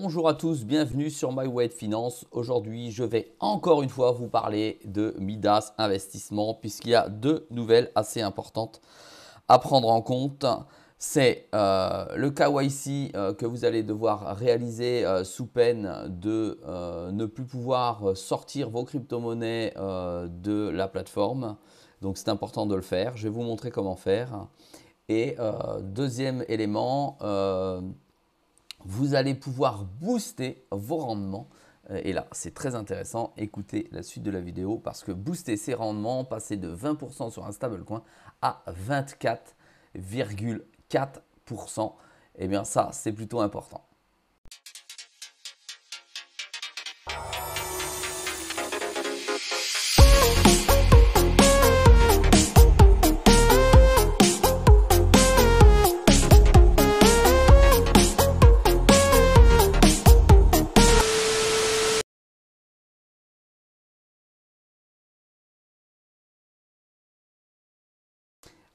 Bonjour à tous, bienvenue sur My Way Finance. Aujourd'hui, je vais encore une fois vous parler de Midas Investissement puisqu'il y a deux nouvelles assez importantes à prendre en compte. C'est euh, le KYC euh, que vous allez devoir réaliser euh, sous peine de ne plus pouvoir sortir vos crypto-monnaies de la plateforme. Donc c'est important de le faire. Je vais vous montrer comment faire. Et deuxième élément, vous allez pouvoir booster vos rendements. Euh, et là, c'est très intéressant. Écoutez la suite de la vidéo parce que booster ses rendements, passer de 20% sur un stablecoin à 24,4%, eh bien ça, c'est plutôt important.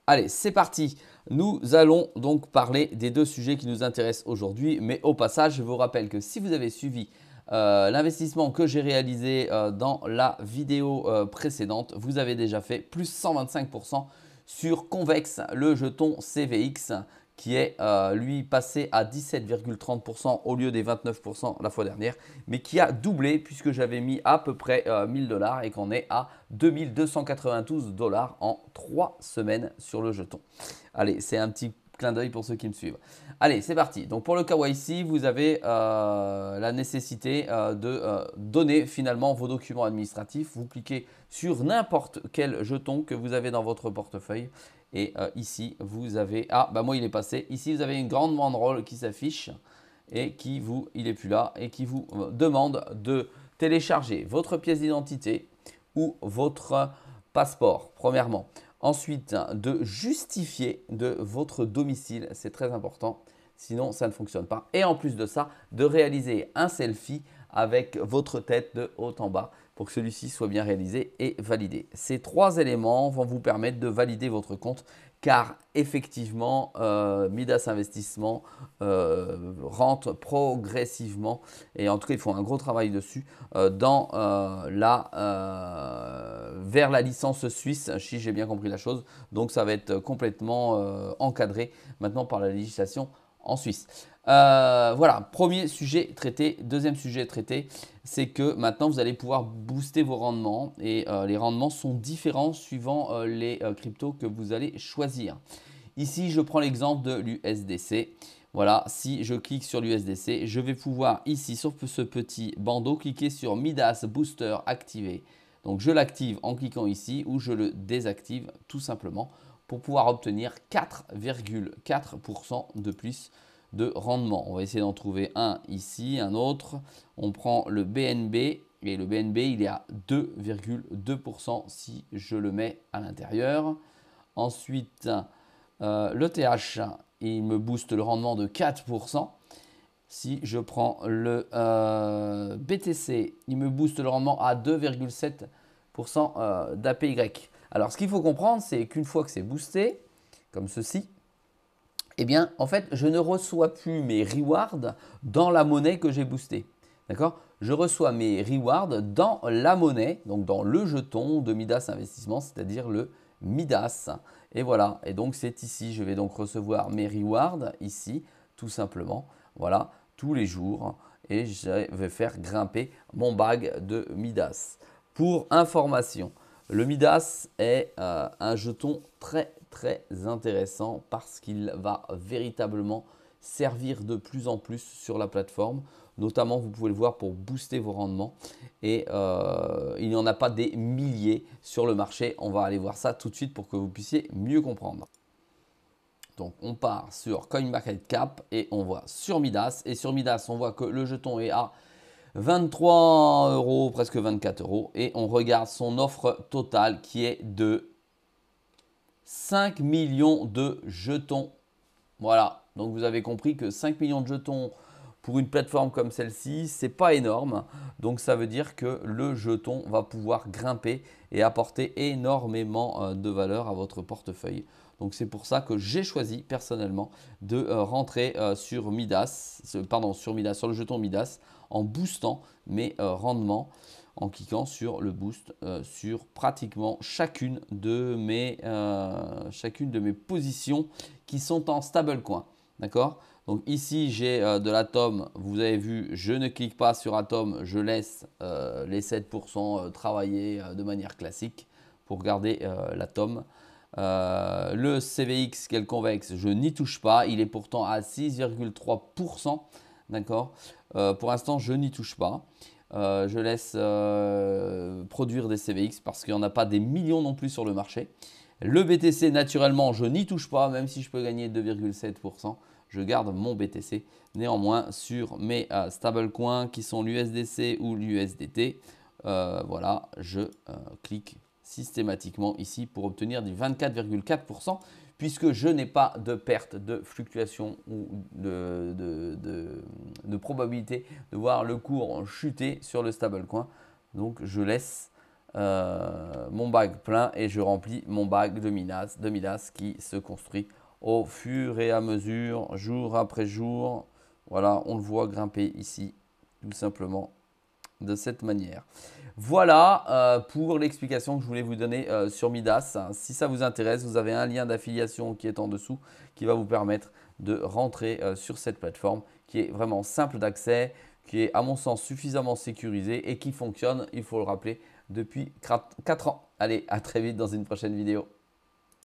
Allez, c'est parti. Nous allons donc parler des deux sujets qui nous intéressent aujourd'hui. Mais au passage, je vous rappelle que si vous avez suivi euh, l'investissement que j'ai réalisé euh, dans la vidéo euh, précédente, vous avez déjà fait plus 125% sur Convex, le jeton CVX qui est euh, lui passé à 17,30% au lieu des 29% la fois dernière, mais qui a doublé puisque j'avais mis à peu près 1000 euh, dollars et qu'on est à 2292 dollars en 3 semaines sur le jeton. Allez, c'est un petit clin d'œil pour ceux qui me suivent. Allez, c'est parti. Donc pour le KYC, vous avez euh, la nécessité de donner finalement vos documents administratifs. Vous cliquez sur n'importe quel jeton que vous avez dans votre portefeuille et euh, ici, vous avez... Ah, bah moi, il est passé. Ici, vous avez une grande banderole qui s'affiche et qui vous... Il est plus là. Et qui vous euh, demande de télécharger votre pièce d'identité ou votre passeport, premièrement. Ensuite, de justifier de votre domicile. C'est très important. Sinon, ça ne fonctionne pas. Et en plus de ça, de réaliser un selfie avec votre tête de haut en bas pour que celui-ci soit bien réalisé et validé. Ces trois éléments vont vous permettre de valider votre compte car effectivement, euh, Midas Investissement euh, rentre progressivement, et en tout cas, ils font un gros travail dessus, euh, dans, vers la licence suisse, si j'ai bien compris la chose. Donc, ça va être complètement encadré maintenant par la législation en Suisse. Euh, voilà, premier sujet traité. Deuxième sujet traité, c'est que maintenant vous allez pouvoir booster vos rendements et euh, les rendements sont différents suivant euh, les cryptos que vous allez choisir. Ici, je prends l'exemple de l'USDC. Voilà, si je clique sur l'USDC, je vais pouvoir ici sur ce petit bandeau cliquer sur Midas Booster activé. Donc je l'active en cliquant ici ou je le désactive tout simplement pour pouvoir obtenir 4,4% de plus de rendement. On va essayer d'en trouver un ici, un autre. On prend le BNB et le BNB il est à 2,2% si je le mets à l'intérieur. Ensuite, euh, le TH, il me booste le rendement de 4%. Si je prends le euh, BTC, il me booste le rendement à 2,7% euh, d'APY. Alors ce qu'il faut comprendre, c'est qu'une fois que c'est boosté, comme ceci, eh bien en fait, je ne reçois plus mes rewards dans la monnaie que j'ai boostée. D'accord Je reçois mes rewards dans la monnaie, donc dans le jeton de Midas Investissement, c'est-à-dire le Midas. Et voilà, et donc c'est ici, je vais donc recevoir mes rewards ici, tout simplement. Voilà, tous les jours. Et je vais faire grimper mon bag de Midas. Pour information, le Midas est euh, un jeton très très intéressant parce qu'il va véritablement servir de plus en plus sur la plateforme. Notamment, vous pouvez le voir pour booster vos rendements. Et euh, il n'y en a pas des milliers sur le marché. On va aller voir ça tout de suite pour que vous puissiez mieux comprendre. Donc on part sur CoinMarketCap et on voit sur Midas. Et sur Midas, on voit que le jeton est à 23 euros, presque 24 euros. Et on regarde son offre totale qui est de 5 millions de jetons. Voilà, donc vous avez compris que 5 millions de jetons pour une plateforme comme celle-ci, c'est pas énorme. Donc ça veut dire que le jeton va pouvoir grimper et apporter énormément euh, de valeur à votre portefeuille. Donc c'est pour ça que j'ai choisi personnellement de euh, rentrer euh, sur Midas, pardon, sur Midas, sur le jeton Midas en boostant mes euh, rendements en cliquant sur le boost sur pratiquement chacune de mes, chacune de mes positions qui sont en stablecoin. D'accord Donc ici, j'ai de l'atome. Vous avez vu, je ne clique pas sur atome. Je laisse les 7% travailler de manière classique pour garder l'atome euh, le CVX, quel convexe, je n'y touche pas. Il est pourtant à 6,3%. D'accord euh, Pour l'instant, je n'y touche pas. Euh, je laisse produire des CVX parce qu'il n'y en a pas des millions non plus sur le marché. Le BTC, naturellement, je n'y touche pas, même si je peux gagner 2,7%. Je garde mon BTC néanmoins sur mes stablecoins qui sont l'USDC ou l'USDT. voilà, je clique systématiquement ici pour obtenir du 24,4% puisque je n'ai pas de perte de fluctuation ou de, probabilité de voir le cours chuter sur le stablecoin. Donc je laisse euh, mon bag plein et je remplis mon bag de minas de minas qui se construit au fur et à mesure, jour après jour. Voilà, on le voit grimper ici, tout simplement de cette manière. Voilà euh, pour l'explication que je voulais vous donner euh, sur Midas. Si ça vous intéresse, vous avez un lien d'affiliation qui est en dessous qui va vous permettre de rentrer euh, sur cette plateforme qui est vraiment simple d'accès, qui est à mon sens suffisamment sécurisée et qui fonctionne, il faut le rappeler, depuis 4 ans. Allez, à très vite dans une prochaine vidéo.